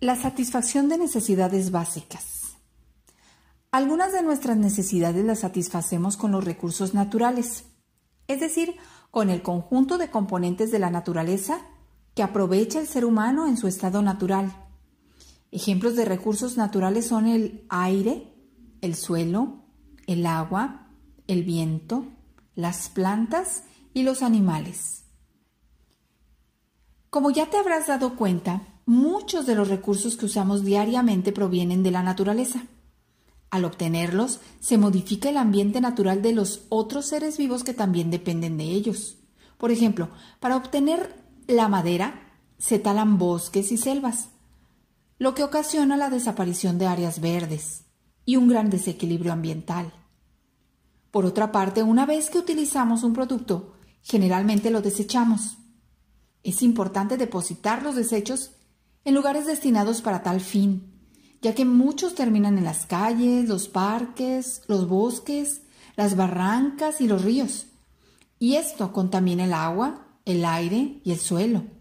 La satisfacción de necesidades básicas. Algunas de nuestras necesidades las satisfacemos con los recursos naturales, es decir, con el conjunto de componentes de la naturaleza que aprovecha el ser humano en su estado natural. Ejemplos de recursos naturales son el aire, el suelo, el agua, el viento, las plantas y los animales. Como ya te habrás dado cuenta, Muchos de los recursos que usamos diariamente provienen de la naturaleza. Al obtenerlos, se modifica el ambiente natural de los otros seres vivos que también dependen de ellos. Por ejemplo, para obtener la madera, se talan bosques y selvas, lo que ocasiona la desaparición de áreas verdes y un gran desequilibrio ambiental. Por otra parte, una vez que utilizamos un producto, generalmente lo desechamos. Es importante depositar los desechos en lugares destinados para tal fin, ya que muchos terminan en las calles, los parques, los bosques, las barrancas y los ríos. Y esto contamina el agua, el aire y el suelo.